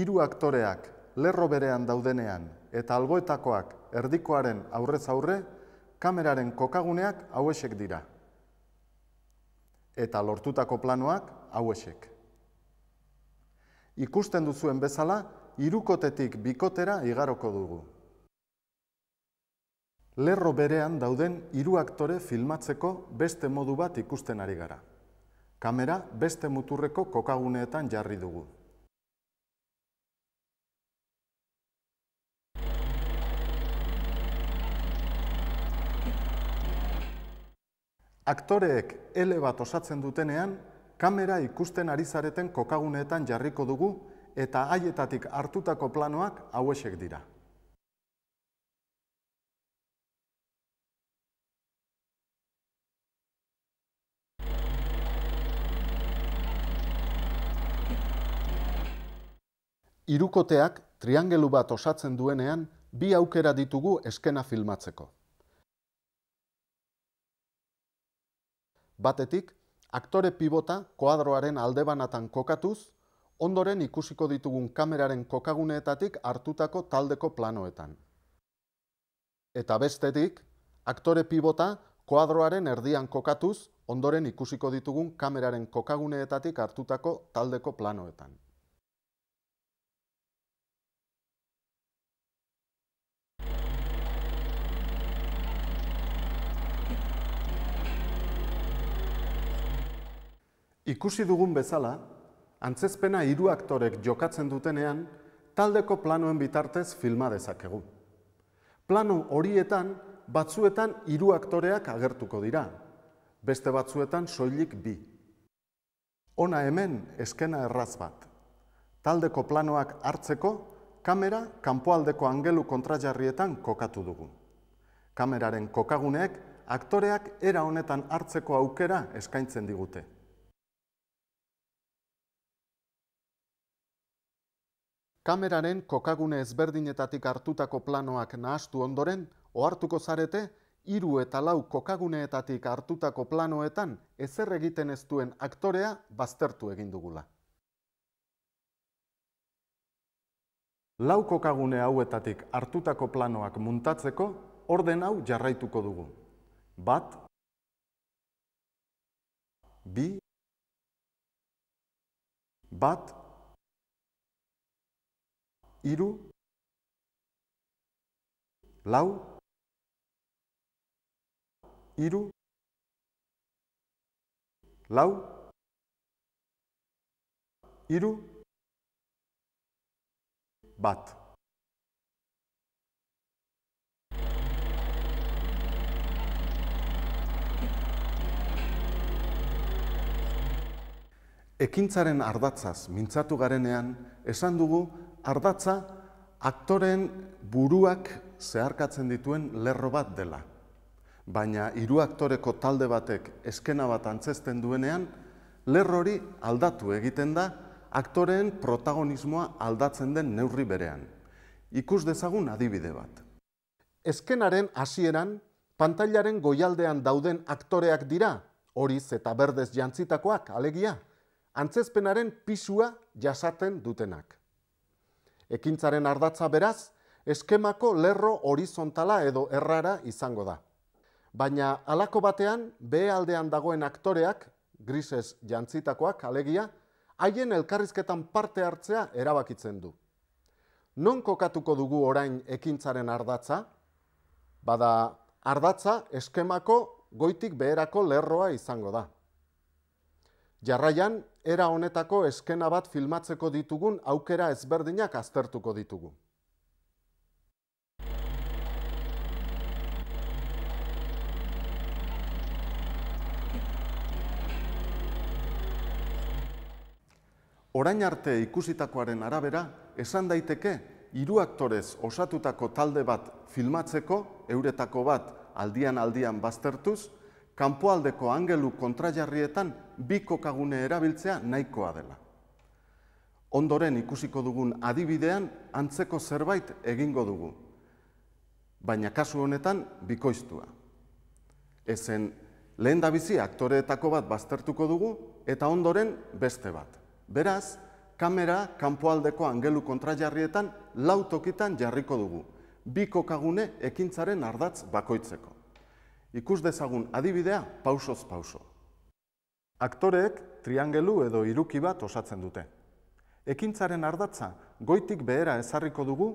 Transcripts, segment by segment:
hiru aktoreak lerro berean daudenean eta alboetakoak erdikoaren aurrez aurre, kameraren kokaguneak hauesek dira. Eta lortutako planoak hauesek. Ikusten duzuen bezala, irukotetik bikotera igaroko dugu. Lerro berean dauden hiru aktore filmatzeko beste modu bat ikusten ari gara. Kamera beste muturreko kokaguneetan jarri dugu. aktoreek ele bat osatzen dutenean, kamera ikusten ari zareten kokaguneetan jarriko dugu eta haietatik hartutako planoak hauesek dira. Irukoteak triangelu bat osatzen duenean, bi aukera ditugu eskena filmatzeko. batetik, aktore pibota koadroaren aldebanatan kokatuz, ondoren ikusiko ditugun kameraren kokaguneetatik hartutako taldeko planoetan. Eta bestetik, aktore pibota koadroaren erdian kokatuz, ondoren ikusiko ditugun kameraren kokaguneetatik hartutako taldeko planoetan. Ikusi dugun bezala, antzezpena hiru aktorek jokatzen dutenean, taldeko planoen bitartez filma dezakegu. Plano horietan, batzuetan hiru aktoreak agertuko dira, beste batzuetan soilik bi. Hona hemen eskena erraz bat. Taldeko planoak hartzeko, kamera kanpoaldeko angelu kontrajarrietan kokatu dugu. Kameraren kokaguneek aktoreak era honetan hartzeko aukera eskaintzen digute. kameraren kokagune ezberdinetatik hartutako planoak nahastu ondoren, ohartuko zarete, iru eta lau kokaguneetatik hartutako planoetan ezer egiten ez duen aktorea baztertu egin dugula. Lau kokagune hauetatik hartutako planoak muntatzeko, orden hau jarraituko dugu. Bat, bi, bat, iru, lau, iru, lau, iru, bat. Ekintzaren ardatzaz mintzatu garenean, esan dugu ardatza aktoren buruak zeharkatzen dituen lerro bat dela. Baina hiru aktoreko talde batek eskena bat antzesten duenean, lerro hori aldatu egiten da aktoren protagonismoa aldatzen den neurri berean. Ikus dezagun adibide bat. Eskenaren hasieran, pantailaren goialdean dauden aktoreak dira, horiz eta berdez jantzitakoak alegia, antzezpenaren pisua jasaten dutenak. Ekintzaren ardatza beraz, eskemako lerro horizontala edo errara izango da. Baina halako batean, be aldean dagoen aktoreak, grises jantzitakoak alegia, haien elkarrizketan parte hartzea erabakitzen du. Non kokatuko dugu orain ekintzaren ardatza? Bada, ardatza eskemako goitik beherako lerroa izango da. Jarraian, era honetako eskena bat filmatzeko ditugun aukera ezberdinak aztertuko ditugu. Orain arte ikusitakoaren arabera, esan daiteke, hiru aktorez osatutako talde bat filmatzeko, euretako bat aldian-aldian baztertuz, kanpoaldeko angelu kontrajarrietan bi kokagune erabiltzea nahikoa dela. Ondoren ikusiko dugun adibidean antzeko zerbait egingo dugu. Baina kasu honetan bikoiztua. Ezen lehen dabizi aktoreetako bat baztertuko dugu eta ondoren beste bat. Beraz, kamera kanpoaldeko angelu kontrajarrietan lau tokitan jarriko dugu. Biko kagune ekintzaren ardatz bakoitzeko. Ikus dezagun adibidea pausoz pauso. Aktoreek triangelu edo iruki bat osatzen dute. Ekintzaren ardatza goitik behera ezarriko dugu,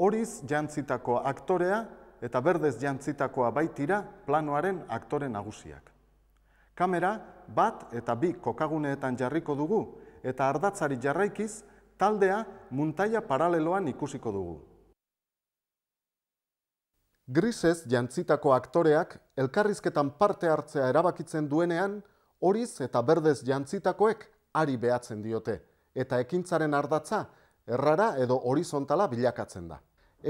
horiz jantzitako aktorea eta berdez jantzitakoa baitira planoaren aktore nagusiak. Kamera bat eta bi kokaguneetan jarriko dugu eta ardatzari jarraikiz taldea muntaila paraleloan ikusiko dugu. Grisez jantzitako aktoreak elkarrizketan parte hartzea erabakitzen duenean, horiz eta berdez jantzitakoek ari behatzen diote, eta ekintzaren ardatza, errara edo horizontala bilakatzen da.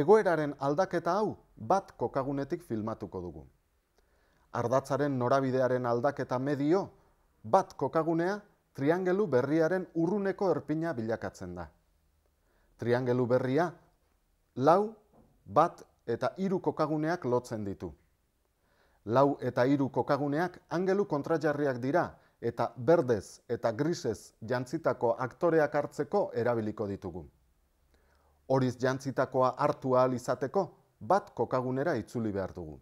Egoeraren aldaketa hau bat kokagunetik filmatuko dugu. Ardatzaren norabidearen aldaketa medio, bat kokagunea, triangelu berriaren urruneko erpina bilakatzen da. Triangelu berria, lau, bat eta hiru kokaguneak lotzen ditu. Lau eta hiru kokaguneak angelu kontrajarriak dira eta berdez eta grisez jantzitako aktoreak hartzeko erabiliko ditugu. Horiz jantzitakoa hartu ahal izateko, bat kokagunera itzuli behar dugu.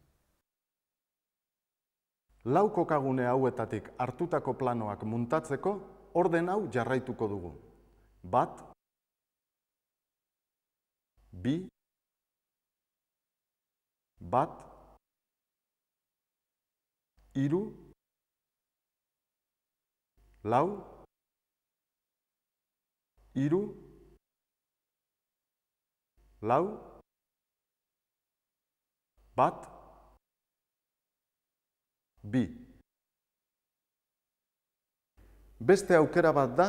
Lau kokagune hauetatik hartutako planoak muntatzeko, orden hau jarraituko dugu. Bat, bi, bat, iru, lau, iru, lau, bat, bi. Beste aukera bat da,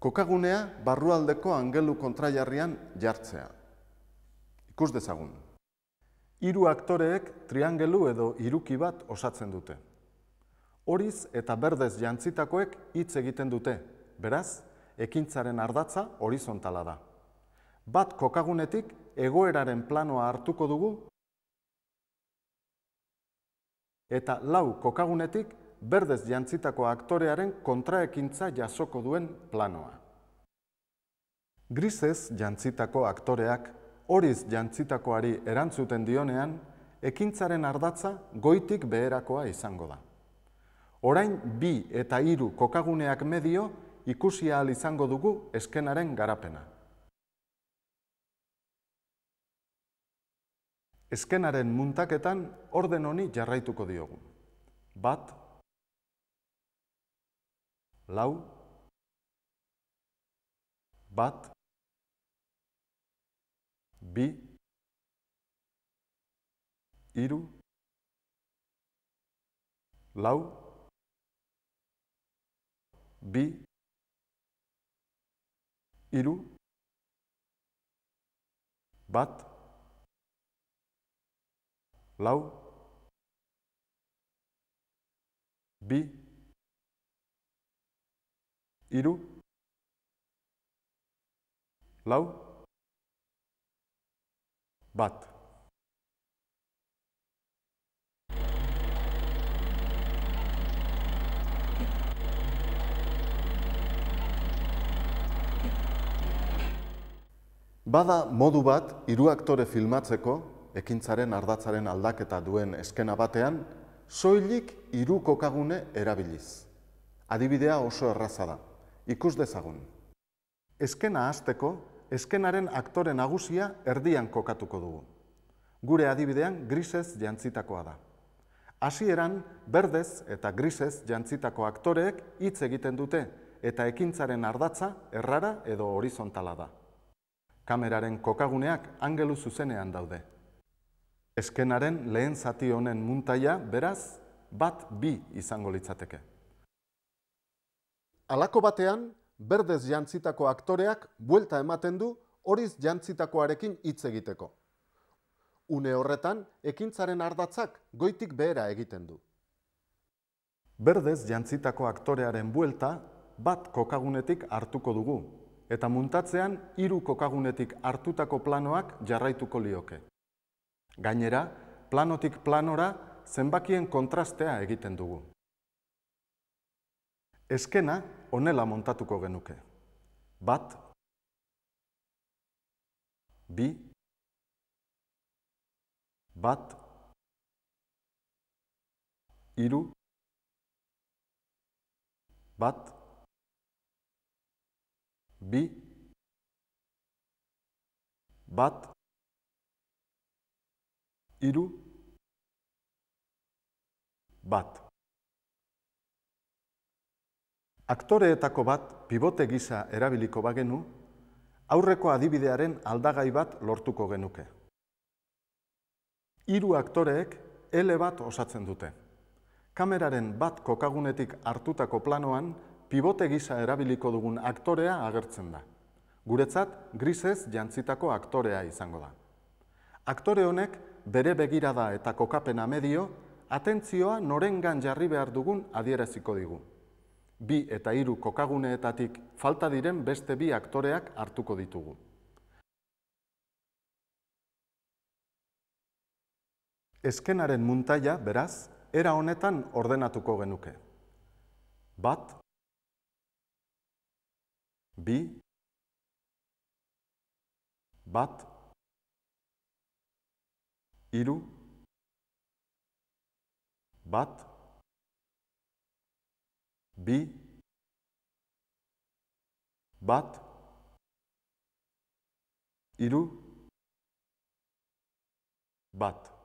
kokagunea barrualdeko angelu kontraiarrian jartzea. Ikus dezagun hiru aktoreek triangelu edo iruki bat osatzen dute. Horiz eta berdez jantzitakoek hitz egiten dute, beraz, ekintzaren ardatza horizontala da. Bat kokagunetik egoeraren planoa hartuko dugu eta lau kokagunetik berdez jantzitako aktorearen kontraekintza jasoko duen planoa. Grisez jantzitako aktoreak horiz jantzitakoari erantzuten dionean, ekintzaren ardatza goitik beherakoa izango da. Orain bi eta hiru kokaguneak medio ikusia al izango dugu eskenaren garapena. Eskenaren muntaketan orden honi jarraituko diogu. Bat, lau, bat, bi Iru lau bi Iru bat lau bi Iru lau bat. bada modu bat hiru aktore filmatzeko ekintzaren ardatzaren aldaketa duen eskena batean soilik hiru kokagune erabiliz. Adibidea oso erraza da. Ikus dezagun. Eskena hasteko eskenaren aktore nagusia erdian kokatuko dugu. Gure adibidean grises jantzitakoa da. Hasieran berdez eta grises jantzitako aktoreek hitz egiten dute eta ekintzaren ardatza errara edo horizontala da. Kameraren kokaguneak angelu zuzenean daude. Eskenaren lehen zati honen muntaia beraz bat bi izango litzateke. Alako batean, berdez jantzitako aktoreak buelta ematen du horiz jantzitakoarekin hitz egiteko. Une horretan, ekintzaren ardatzak goitik behera egiten du. Berdez jantzitako aktorearen buelta bat kokagunetik hartuko dugu, eta muntatzean hiru kokagunetik hartutako planoak jarraituko lioke. Gainera, planotik planora zenbakien kontrastea egiten dugu. Eskena, honela montatuko genuke. Bat, bi, bat, iru, bat, bi, bat, iru, bat aktoreetako bat pivote gisa erabiliko bagenu, aurreko adibidearen aldagai bat lortuko genuke. Hiru aktoreek L bat osatzen dute. Kameraren bat kokagunetik hartutako planoan pivote gisa erabiliko dugun aktorea agertzen da. Guretzat grisez jantzitako aktorea izango da. Aktore honek bere begirada eta kokapena medio atentzioa norengan jarri behar dugun adieraziko digu bi eta hiru kokaguneetatik falta diren beste bi aktoreak hartuko ditugu. Eskenaren muntaia, beraz, era honetan ordenatuko genuke. Bat, bi, bat, iru, bat, bi, bat, iru, bat.